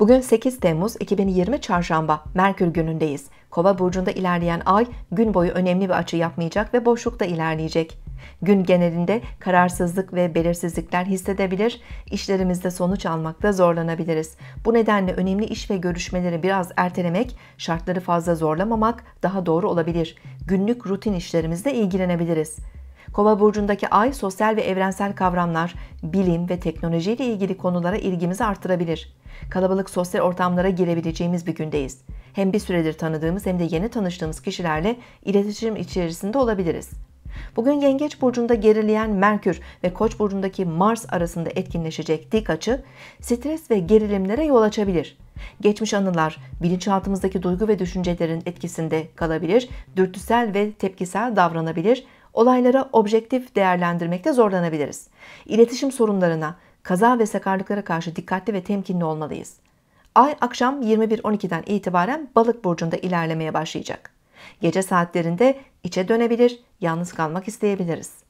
Bugün 8 Temmuz 2020 Çarşamba, Merkür günündeyiz. Kova burcunda ilerleyen ay gün boyu önemli bir açı yapmayacak ve boşlukta ilerleyecek. Gün genelinde kararsızlık ve belirsizlikler hissedebilir, işlerimizde sonuç almakta zorlanabiliriz. Bu nedenle önemli iş ve görüşmeleri biraz ertelemek, şartları fazla zorlamamak daha doğru olabilir. Günlük rutin işlerimizle ilgilenebiliriz. Kova burcundaki ay sosyal ve evrensel kavramlar, bilim ve teknolojiyle ilgili konulara ilgimizi artırabilir. Kalabalık sosyal ortamlara girebileceğimiz bir gündeyiz. Hem bir süredir tanıdığımız hem de yeni tanıştığımız kişilerle iletişim içerisinde olabiliriz. Bugün Yengeç burcunda gerileyen Merkür ve Koç burcundaki Mars arasında etkinleşecek dik açı stres ve gerilimlere yol açabilir. Geçmiş anılar bilinçaltımızdaki duygu ve düşüncelerin etkisinde kalabilir, dürtüsel ve tepkisel davranabilir, olaylara objektif değerlendirmekte zorlanabiliriz. İletişim sorunlarına, kaza ve sakarlıklara karşı dikkatli ve temkinli olmalıyız. Ay akşam 21.12'den itibaren balık burcunda ilerlemeye başlayacak. Gece saatlerinde içe dönebilir, yalnız kalmak isteyebiliriz.